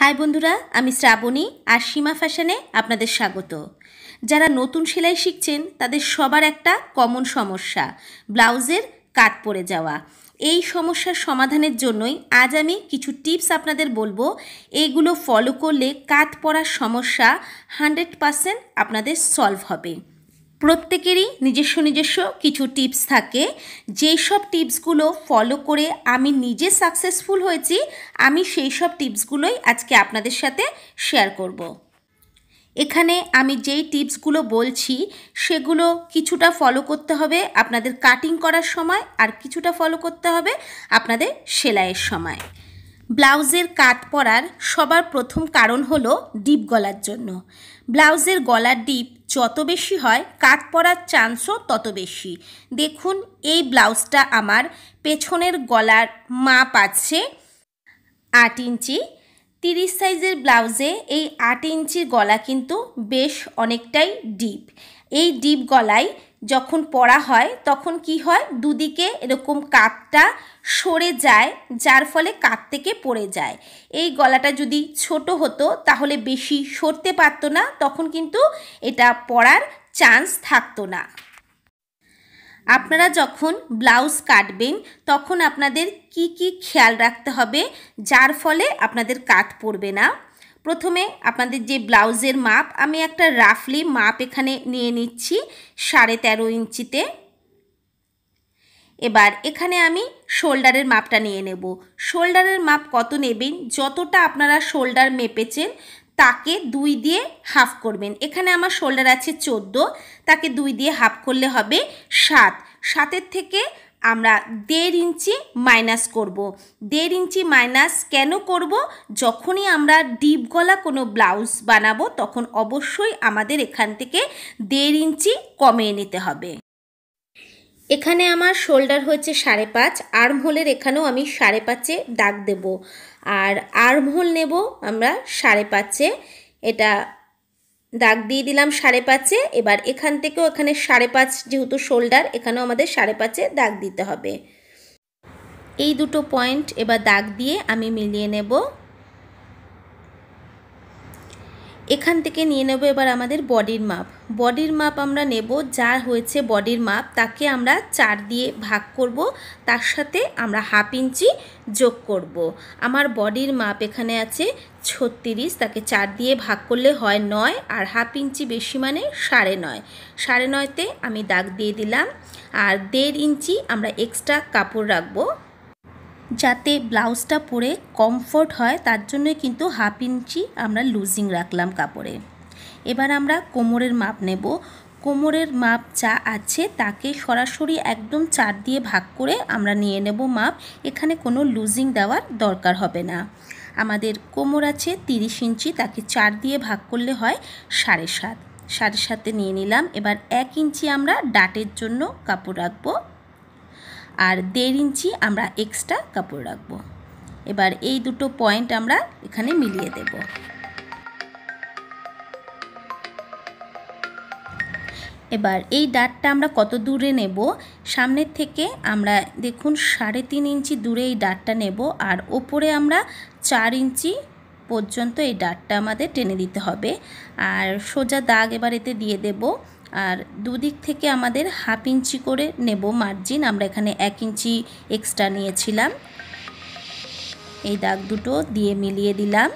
High বন্ধুরা আমি শ্রাবণী আর সীমা ফ্যাশনে আপনাদের স্বাগত যারা নতুন সেলাই শিখছেন তাদের সবার একটা কমন সমস্যা ব্লাউজের কাট পড়ে যাওয়া এই সমস্যার সমাধানের জন্যই আজ আমি কিছু টিপস আপনাদের বলবো এগুলো ফলো করলে কাত পড়ার সমস্যা হান্ড্রেড পারসেন্ট আপনাদের সলভ হবে প্রত্যেকেরই নিজস্ব নিজস্ব কিছু টিপস থাকে যেই সব টিপসগুলো ফলো করে আমি নিজে সাকসেসফুল হয়েছি আমি সেই সব টিপসগুলোই আজকে আপনাদের সাথে শেয়ার করব। এখানে আমি যেই টিপসগুলো বলছি সেগুলো কিছুটা ফলো করতে হবে আপনাদের কাটিং করার সময় আর কিছুটা ফলো করতে হবে আপনাদের সেলাইয়ের সময় ব্লাউজের কাট পরার সবার প্রথম কারণ হলো ডিপ গলার জন্য ব্লাউজের গলার ডিপ যত বেশি হয় কাট পরার চান্সও তত বেশি দেখুন এই ব্লাউজটা আমার পেছনের গলার মাপ আছে আট ইঞ্চি তিরিশ সাইজের ব্লাউজে এই আট ইঞ্চির গলা কিন্তু বেশ অনেকটাই ডিপ এই ডিপ গলায় যখন পড়া হয় তখন কি হয় দুদিকে এরকম কাপটা সরে যায় যার ফলে কাপ থেকে পড়ে যায় এই গলাটা যদি ছোট হতো তাহলে বেশি সরতে পারত না তখন কিন্তু এটা পড়ার চান্স থাকতো না আপনারা যখন ব্লাউজ কাটবেন তখন আপনাদের কি কি খেয়াল রাখতে হবে যার ফলে আপনাদের কাট পড়বে না প্রথমে আপনাদের যে ব্লাউজের মাপ আমি একটা রাফলি মাপ এখানে নিয়ে নিচ্ছি সাড়ে তেরো ইঞ্চিতে এবার এখানে আমি শোল্ডারের মাপটা নিয়ে নেব শোল্ডারের মাপ কত নেবেন যতটা আপনারা শোল্ডার মেপেছেন তাকে দুই দিয়ে হাফ করবেন এখানে আমার শোল্ডার আছে চোদ্দো তাকে দুই দিয়ে হাফ করলে হবে সাত সাতের থেকে আমরা দেড় ইঞ্চি মাইনাস করব। দেড় ইঞ্চি মাইনাস কেন করব যখনই আমরা ডিপ গলা কোনো ব্লাউজ বানাবো তখন অবশ্যই আমাদের এখান থেকে দেড় ইঞ্চি কমিয়ে নিতে হবে এখানে আমার শোল্ডার হয়েছে সাড়ে পাঁচ হোলের এখানেও আমি সাড়ে পাঁচে দাগ দেব আর আর্মহোল নেব আমরা সাড়ে পাঁচে এটা দাগ দিয়ে দিলাম সাড়ে পাঁচে এবার এখান থেকেও এখানে সাড়ে পাঁচ যেহেতু শোল্ডার এখানেও আমাদের সাড়ে পাঁচে দাগ দিতে হবে এই দুটো পয়েন্ট এবার দাগ দিয়ে আমি মিলিয়ে নেব এখান থেকে নিয়ে নেব এবার আমাদের বডির মাপ বডির মাপ আমরা নেব যা হয়েছে বডির মাপ তাকে আমরা চার দিয়ে ভাগ করব তার সাথে আমরা হাফ ইঞ্চি যোগ করব। আমার বডির মাপ এখানে আছে ছত্রিশ তাকে চার দিয়ে ভাগ করলে হয় নয় আর হাফ ইঞ্চি বেশি মানে সাড়ে নয় সাড়ে নয়তে আমি দাগ দিয়ে দিলাম আর দেড় ইঞ্চি আমরা এক্সট্রা কাপড় রাখবো যাতে ব্লাউজটা পরে কমফোর্ট হয় তার জন্যই কিন্তু হাফ ইঞ্চি আমরা লুজিং রাখলাম কাপড়ে এবার আমরা কোমরের মাপ নেব কোমরের মাপ যা আছে তাকে সরাসরি একদম চার দিয়ে ভাগ করে আমরা নিয়ে নেব মাপ এখানে কোনো লুজিং দেওয়ার দরকার হবে না আমাদের কোমর আছে তিরিশ ইঞ্চি তাকে চার দিয়ে ভাগ করলে হয় সাড়ে সাত সাড়ে সাতে নিয়ে নিলাম এবার এক ইঞ্চি আমরা ডাটের জন্য কাপড় রাখবো আর দেড় ইঞ্চি আমরা এক্সট্রা কাপড় রাখব এবার এই দুটো পয়েন্ট আমরা এখানে মিলিয়ে দেব এবার এই ডাটটা আমরা কত দূরে নেব সামনের থেকে আমরা দেখুন সাড়ে তিন ইঞ্চি দূরে এই ডাটটা নেব আর ওপরে আমরা চার ইঞ্চি পর্যন্ত এই ডাটটা আমাদের টেনে দিতে হবে আর সোজা দাগ এবার এতে দিয়ে দেবো আর দুদিক থেকে আমাদের হাফ ইঞ্চি করে নেব মার্জিন আমরা এখানে এক ইঞ্চি এক্সট্রা নিয়েছিলাম এই দাগ দুটো দিয়ে মিলিয়ে দিলাম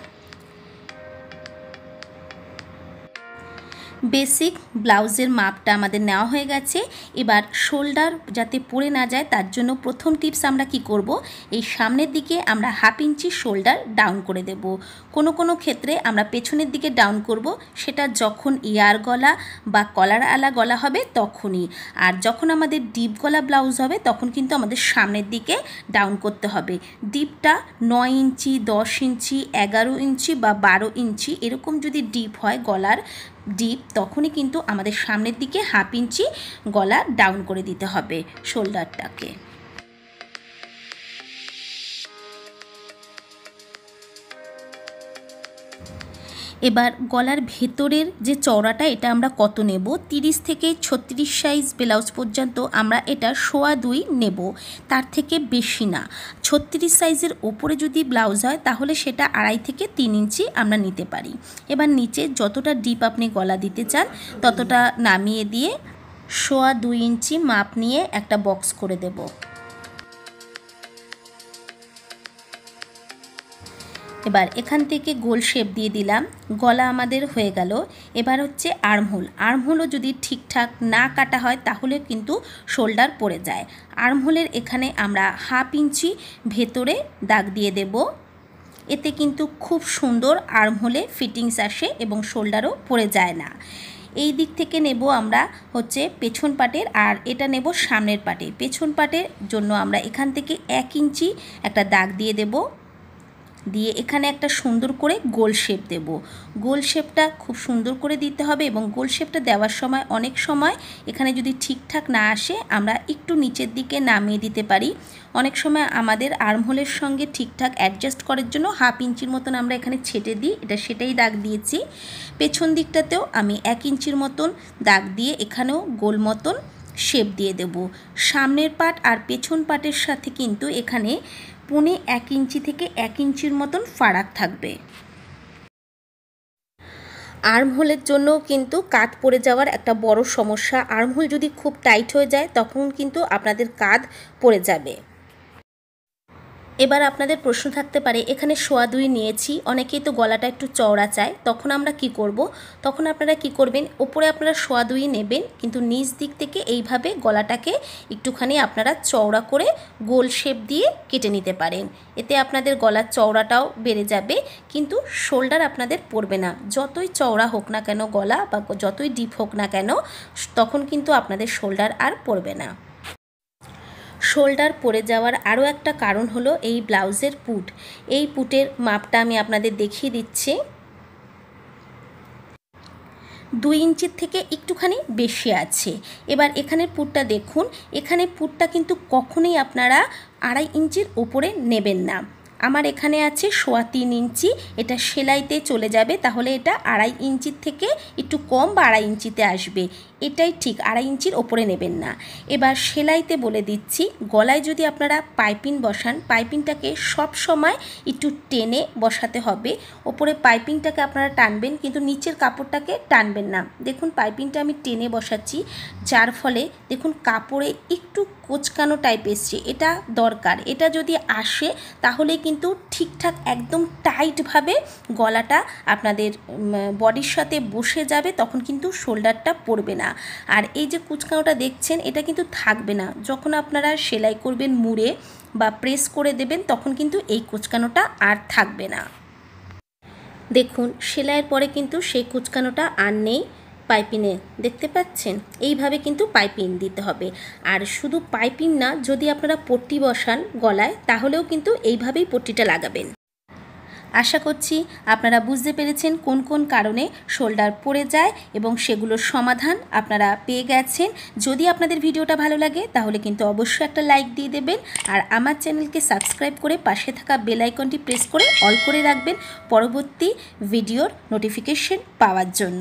বেসিক ব্লাউজের মাপটা আমাদের নেওয়া হয়ে গেছে এবার শোল্ডার যাতে পড়ে না যায় তার জন্য প্রথম টিপস আমরা কি করব এই সামনের দিকে আমরা হাফ ইঞ্চি শোল্ডার ডাউন করে দেব কোনো কোনো ক্ষেত্রে আমরা পেছনের দিকে ডাউন করব সেটা যখন ইয়ার গলা বা কলার আলা গলা হবে তখনই আর যখন আমাদের ডিপ গলা ব্লাউজ হবে তখন কিন্তু আমাদের সামনের দিকে ডাউন করতে হবে ডিপটা নয় ইঞ্চি দশ ইঞ্চি এগারো ইঞ্চি বা বারো ইঞ্চি এরকম যদি ডিপ হয় গলার ডিপ তখনই কিন্তু আমাদের সামনের দিকে হাফ ইঞ্চি গলা ডাউন করে দিতে হবে শোল্ডারটাকে এবার গলার ভেতরের যে চওড়াটা এটা আমরা কত নেব তিরিশ থেকে ছত্রিশ সাইজ ব্লাউজ পর্যন্ত আমরা এটা সোয়া দুই নেব তার থেকে বেশি না ছত্রিশ সাইজের ওপরে যদি ব্লাউজ হয় তাহলে সেটা আড়াই থেকে তিন ইঞ্চি আমরা নিতে পারি এবার নিচে যতটা ডিপ আপনি গলা দিতে চান ততটা নামিয়ে দিয়ে সোয়া দুই ইঞ্চি মাপ নিয়ে একটা বক্স করে দেবো এবার এখান থেকে গোল শেপ দিয়ে দিলাম গলা আমাদের হয়ে গেল এবার হচ্ছে আর্মহোল আর্মহোলও যদি ঠিকঠাক না কাটা হয় তাহলে কিন্তু শোল্ডার পড়ে যায় আর্মহোলের এখানে আমরা হাফ ইঞ্চি ভেতরে দাগ দিয়ে দেব এতে কিন্তু খুব সুন্দর আর্মহোলে ফিটিংস আসে এবং শোল্ডারও পড়ে যায় না এই দিক থেকে নেব আমরা হচ্ছে পেছন পাটের আর এটা নেব সামনের পাটে পেছন পাটের জন্য আমরা এখান থেকে এক ইঞ্চি একটা দাগ দিয়ে দেবো দিয়ে এখানে একটা সুন্দর করে গোল শেপ দেব গোল শেপটা খুব সুন্দর করে দিতে হবে এবং গোল শেপটা দেওয়ার সময় অনেক সময় এখানে যদি ঠিকঠাক না আসে আমরা একটু নিচের দিকে নামিয়ে দিতে পারি অনেক সময় আমাদের আর্মহোলের সঙ্গে ঠিকঠাক অ্যাডজাস্ট করার জন্য হাফ ইঞ্চির মতন আমরা এখানে ছেটে দিই এটা সেটাই দাগ দিয়েছি পেছন দিকটাতেও আমি এক ইঞ্চির মতন দাগ দিয়ে এখানেও গোল মতন শেপ দিয়ে দেব সামনের পাট আর পেছন পাটের সাথে কিন্তু এখানে পুনে এক ইঞ্চি থেকে এক ইঞ্চির মতন ফারাক থাকবে আর্মহোলের জন্যও কিন্তু কাত পড়ে যাওয়ার একটা বড় সমস্যা আর্মহোল যদি খুব টাইট হয়ে যায় তখন কিন্তু আপনাদের কাঁধ পড়ে যাবে এবার আপনাদের প্রশ্ন থাকতে পারে এখানে সোয়া দুই নিয়েছি অনেকেই তো গলাটা একটু চওড়া চায় তখন আমরা কি করব। তখন আপনারা কি করবেন ওপরে আপনারা সোয়া দুই নেবেন কিন্তু নিচ দিক থেকে এইভাবে গলাটাকে একটুখানি আপনারা চওড়া করে গোল শেপ দিয়ে কেটে নিতে পারেন এতে আপনাদের গলার চওড়াটাও বেড়ে যাবে কিন্তু শোল্ডার আপনাদের পড়বে না যতই চওড়া হোক না কেন গলা বা যতই ডিপ হোক না কেন তখন কিন্তু আপনাদের শোল্ডার আর পড়বে না শোল্ডার পরে যাওয়ার আরও একটা কারণ হলো এই ব্লাউজের পুট এই পুটের মাপটা আমি আপনাদের দেখিয়ে দিচ্ছি দুই ইঞ্চির থেকে একটুখানি বেশি আছে এবার এখানের পুটটা দেখুন এখানে পুটটা কিন্তু কখনোই আপনারা আড়াই ইঞ্চির ওপরে নেবেন না আমার এখানে আছে সোয়া তিন ইঞ্চি এটা সেলাইতে চলে যাবে তাহলে এটা আড়াই ইঞ্চির থেকে একটু কম বা আড়াই ইঞ্চিতে আসবে এটাই ঠিক আড়াই ইঞ্চির ওপরে নেবেন না এবার সেলাইতে বলে দিচ্ছি গলায় যদি আপনারা পাইপিন বসান পাইপিনটাকে সব সময় একটু টেনে বসাতে হবে ওপরে পাইপিংটাকে আপনারা টানবেন কিন্তু নিচের কাপড়টাকে টানবেন না দেখুন পাইপিনটা আমি টেনে বসাচ্ছি যার ফলে দেখুন কাপড়ে একটু কোচকানো টাইপ এসছে এটা দরকার এটা যদি আসে তাহলে কিন্তু ঠিকঠাক একদম টাইটভাবে গলাটা আপনাদের বডির সাথে বসে যাবে তখন কিন্তু শোল্ডারটা পড়বে না আর এই যে কুচকানোটা দেখছেন এটা কিন্তু থাকবে না যখন আপনারা সেলাই করবেন মুড়ে বা প্রেস করে দেবেন তখন কিন্তু এই কুচকানোটা আর থাকবে না দেখুন সেলাইয়ের পরে কিন্তু সেই কুচকানোটা আর নেই পাইপিনে দেখতে পাচ্ছেন এইভাবে কিন্তু পাইপিং দিতে হবে আর শুধু পাইপিং না যদি আপনারা পট্টি বসান গলায় তাহলেও কিন্তু এইভাবেই পট্টিটা লাগাবেন আশা করছি আপনারা বুঝতে পেরেছেন কোন কোন কারণে শোল্ডার পড়ে যায় এবং সেগুলোর সমাধান আপনারা পেয়ে গেছেন যদি আপনাদের ভিডিওটা ভালো লাগে তাহলে কিন্তু অবশ্যই একটা লাইক দিয়ে দেবেন আর আমার চ্যানেলকে সাবস্ক্রাইব করে পাশে থাকা বেল আইকনটি প্রেস করে অল করে রাখবেন পরবর্তী ভিডিওর নোটিফিকেশন পাওয়ার জন্য